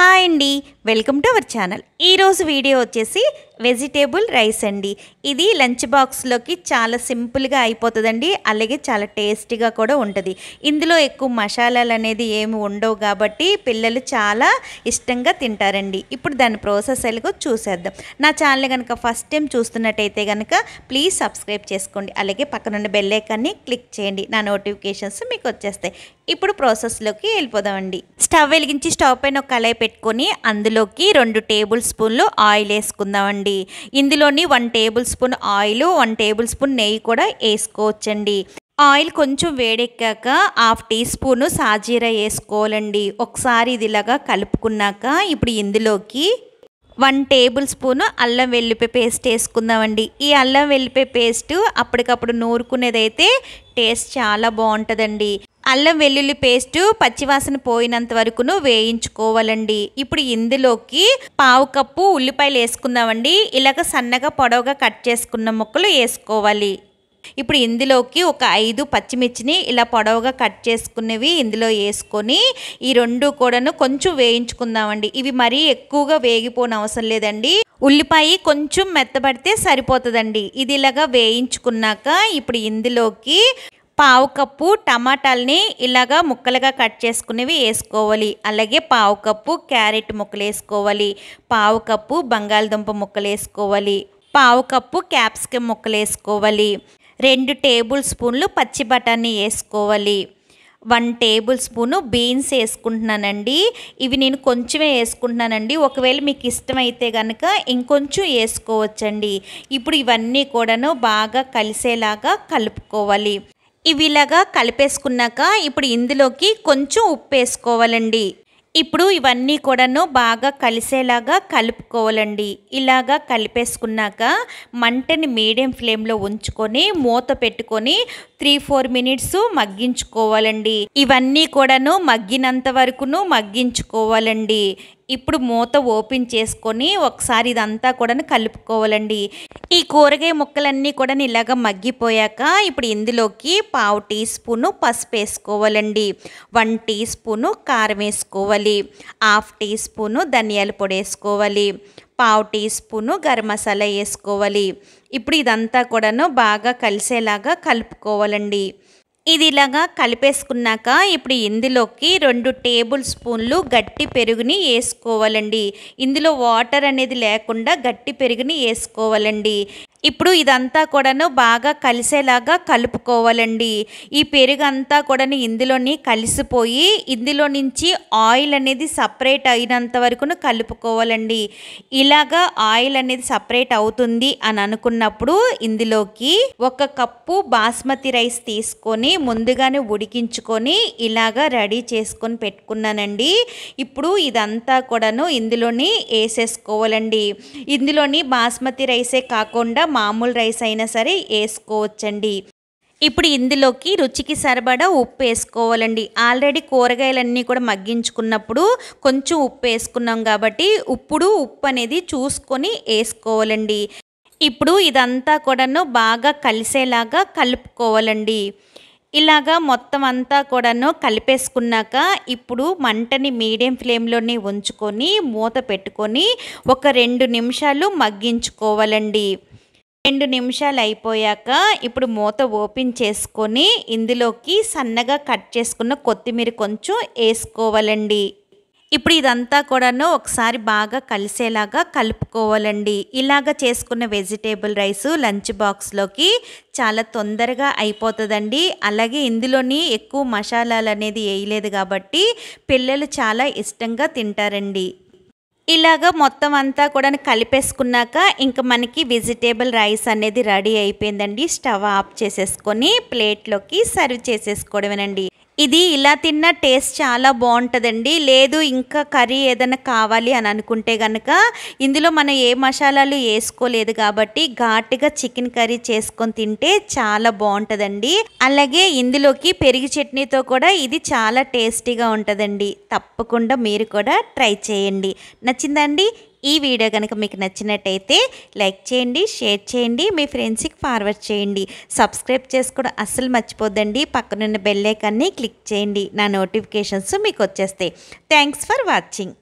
hi అండి welcome to our channel ఈరోజు video వచ్చేసి వెజిటేబుల్ రైస్ అండి ఇది లంచ్ బాక్స్లోకి చాలా సింపుల్గా అయిపోతుందండి అలాగే చాలా టేస్టీగా కూడా ఉంటుంది ఇందులో ఎక్కువ మసాలాలు అనేది ఏమి ఉండవు కాబట్టి పిల్లలు చాలా ఇష్టంగా తింటారండి ఇప్పుడు దాని ప్రాసెస్ ఎలాగో చూసేద్దాం నా ఛానల్ కనుక ఫస్ట్ టైం చూస్తున్నట్టయితే కనుక ప్లీజ్ సబ్స్క్రైబ్ చేసుకోండి అలాగే పక్కనున్న బెల్లైకాన్ని క్లిక్ చేయండి నా నోటిఫికేషన్స్ మీకు వచ్చేస్తాయి ఇప్పుడు ప్రాసెస్లోకి వెళ్ళిపోదామండి స్టవ్ వెలిగించి స్టవ్ పైన ఒక కళాయి పెట్టుకొని అందులోకి రెండు టేబుల్ స్పూన్లు ఆయిల్ వేసుకుందామండి ఇందులోని one tablespoon oil one tablespoon నెయ్యి కూడా వేసుకోవచ్చండి ఆయిల్ కొంచెం వేడెక్కాక హాఫ్ టీ స్పూను సాజీరా వేసుకోవాలండి ఒకసారి ఇదిలాగా కలుపుకున్నాక ఇప్పుడు ఇందులోకి వన్ టేబుల్ స్పూను అల్లం వెల్లిపాయ పేస్ట్ వేసుకుందామండి ఈ అల్లం వెల్లిపాయ పేస్ట్ అప్పటికప్పుడు నూరుకునేదైతే టేస్ట్ చాలా బాగుంటుందండి అల్లం వెల్లుల్లి పేస్టు పచ్చివాసన పోయినంత వరకును వేయించుకోవాలండి ఇప్పుడు ఇందులోకి పావు కప్పు ఉల్లిపాయలు వేసుకుందామండి ఇలాగ సన్నగా పొడవుగా కట్ చేసుకున్న ముక్కలు వేసుకోవాలి ఇప్పుడు ఇందులోకి ఒక ఐదు పచ్చిమిర్చిని ఇలా పొడవుగా కట్ చేసుకునేవి ఇందులో వేసుకొని ఈ రెండు కూడాను కొంచెం వేయించుకుందామండి ఇవి మరీ ఎక్కువగా వేగిపోని అవసరం లేదండి ఉల్లిపాయ కొంచెం మెత్తబడితే సరిపోతుందండి ఇది ఇలాగా వేయించుకున్నాక ఇప్పుడు ఇందులోకి పావు కప్పు టమాటాలని ఇలాగా ముక్కలుగా కట్ చేసుకునేవి వేసుకోవాలి అలాగే పావు కప్పు క్యారెట్ ముక్కలు వేసుకోవాలి పావు కప్పు బంగాళదుంప ముక్కలు వేసుకోవాలి పావు కప్పు క్యాప్సికమ్ ముక్కలు వేసుకోవాలి రెండు టేబుల్ స్పూన్లు పచ్చి బఠానీ వేసుకోవాలి వన్ టేబుల్ స్పూను బీన్స్ వేసుకుంటున్నానండి ఇవి నేను కొంచెమే వేసుకుంటున్నానండి ఒకవేళ మీకు ఇష్టమైతే కనుక ఇంకొంచెం వేసుకోవచ్చండి ఇప్పుడు ఇవన్నీ కూడాను బాగా కలిసేలాగా కలుపుకోవాలి ఇవిలాగా కలిపేసుకున్నాక ఇప్పుడు ఇందులోకి కొంచెం ఉప్పు వేసుకోవాలండి ఇప్పుడు ఇవన్నీ కూడాను బాగా కలిసేలాగా కలుపుకోవాలండి ఇలాగా కలిపేసుకున్నాక మంటని మీడియం ఫ్లేమ్లో ఉంచుకొని మూత పెట్టుకొని త్రీ ఫోర్ మినిట్స్ మగ్గించుకోవాలండి ఇవన్నీ కూడాను మగ్గినంత వరకును మగ్గించుకోవాలండి ఇప్పుడు మూత ఓపెన్ చేసుకొని ఒకసారి ఇదంతా కూడా కలుపుకోవాలండి ఈ కూరగాయ ముక్కలన్నీ కూడా ఇలాగ మగ్గిపోయాక ఇప్పుడు ఇందులోకి పావు టీ స్పూను పసుపు వేసుకోవాలండి వన్ టీ స్పూను కారం వేసుకోవాలి హాఫ్ టీ స్పూను ధనియాల పొడి వేసుకోవాలి పావు టీ స్పూను గరం మసాలా వేసుకోవాలి ఇప్పుడు ఇదంతా కూడాను బాగా కలిసేలాగా కలుపుకోవాలండి ఇదిలాగా కలిపేసుకున్నాక ఇప్పుడు ఇందులోకి రెండు టేబుల్ స్పూన్లు గట్టి పెరుగుని వేసుకోవాలండి ఇందులో వాటర్ అనేది లేకుండా గట్టి పెరుగుని వేసుకోవాలండి ఇప్పుడు ఇదంతా కూడాను బాగా కలిసేలాగా కలుపుకోవాలండి ఈ పెరుగు అంతా కూడాను ఇందులోని కలిసిపోయి ఇందులో నుంచి ఆయిల్ అనేది సపరేట్ అయినంత వరకును కలుపుకోవాలండి ఇలాగా ఆయిల్ అనేది సపరేట్ అవుతుంది అని అనుకున్నప్పుడు ఇందులోకి ఒక కప్పు బాస్మతి రైస్ తీసుకొని ముందుగానే ఉడికించుకొని ఇలాగా రెడీ చేసుకొని పెట్టుకున్నానండి ఇప్పుడు ఇదంతా కూడాను ఇందులోని వేసేసుకోవాలండి ఇందులోని బాస్మతి రైసే కాకుండా మామూలు రైస్ అయినా సరే వేసుకోవచ్చండి ఇప్పుడు ఇందులోకి రుచికి సరిపడా ఉప్పు వేసుకోవాలండి ఆల్రెడీ కూరగాయలన్నీ కూడా మగ్గించుకున్నప్పుడు కొంచెం ఉప్పు వేసుకున్నాం కాబట్టి ఉప్పుడు ఉప్పు అనేది చూసుకొని వేసుకోవాలండి ఇప్పుడు ఇదంతా కూడాను బాగా కలిసేలాగా కలుపుకోవాలండి ఇలాగా మొత్తం అంతా కూడాను కలిపేసుకున్నాక ఇప్పుడు మంటని మీడియం ఫ్లేమ్లోనే ఉంచుకొని మూత పెట్టుకొని ఒక రెండు నిమిషాలు మగ్గించుకోవాలండి రెండు నిమిషాలు అయిపోయాక ఇప్పుడు మూత ఓపెన్ చేసుకొని ఇందులోకి సన్నగా కట్ చేసుకున్న కొత్తిమీర కొంచెం వేసుకోవాలండి ఇప్పుడు ఇదంతా కూడాను ఒకసారి బాగా కలిసేలాగా కలుపుకోవాలండి ఇలాగ చేసుకున్న వెజిటేబుల్ రైస్ లంచ్ బాక్స్లోకి చాలా తొందరగా అయిపోతుందండి అలాగే ఇందులోని ఎక్కువ మసాలాలు అనేది వేయలేదు కాబట్టి పిల్లలు చాలా ఇష్టంగా తింటారండి ఇలాగ మొత్తం అంతా కూడా కలిపేసుకున్నాక ఇంకా మనకి వెజిటేబుల్ రైస్ అనేది రెడీ అయిపోయిందండి స్టవ్ ఆఫ్ చేసేసుకొని ప్లేట్లోకి సర్వ్ చేసేసుకోవడమేనండి ఇది ఇలా తిన్న టేస్ట్ చాలా బాగుంటుందండి లేదు ఇంకా కర్రీ ఏదైనా కావాలి అని అనుకుంటే కనుక ఇందులో మనం ఏ మసాలాలు వేసుకోలేదు కాబట్టి ఘాటుగా చికెన్ కర్రీ చేసుకొని తింటే చాలా బాగుంటుందండి అలాగే ఇందులోకి పెరుగు చట్నీతో కూడా ఇది చాలా టేస్టీగా ఉంటుందండి తప్పకుండా మీరు కూడా ట్రై చేయండి నచ్చిందండి ఈ వీడియో కనుక మీకు నచ్చినట్టయితే లైక్ చేయండి షేర్ చేయండి మీ ఫ్రెండ్స్కి ఫార్వర్డ్ చేయండి సబ్స్క్రైబ్ చేసుకోవడం అస్సలు మర్చిపోద్దండి పక్కనున్న బెల్లైకాన్ని క్లిక్ చేయండి నా నోటిఫికేషన్స్ మీకు వచ్చేస్తాయి థ్యాంక్స్ ఫర్ వాచింగ్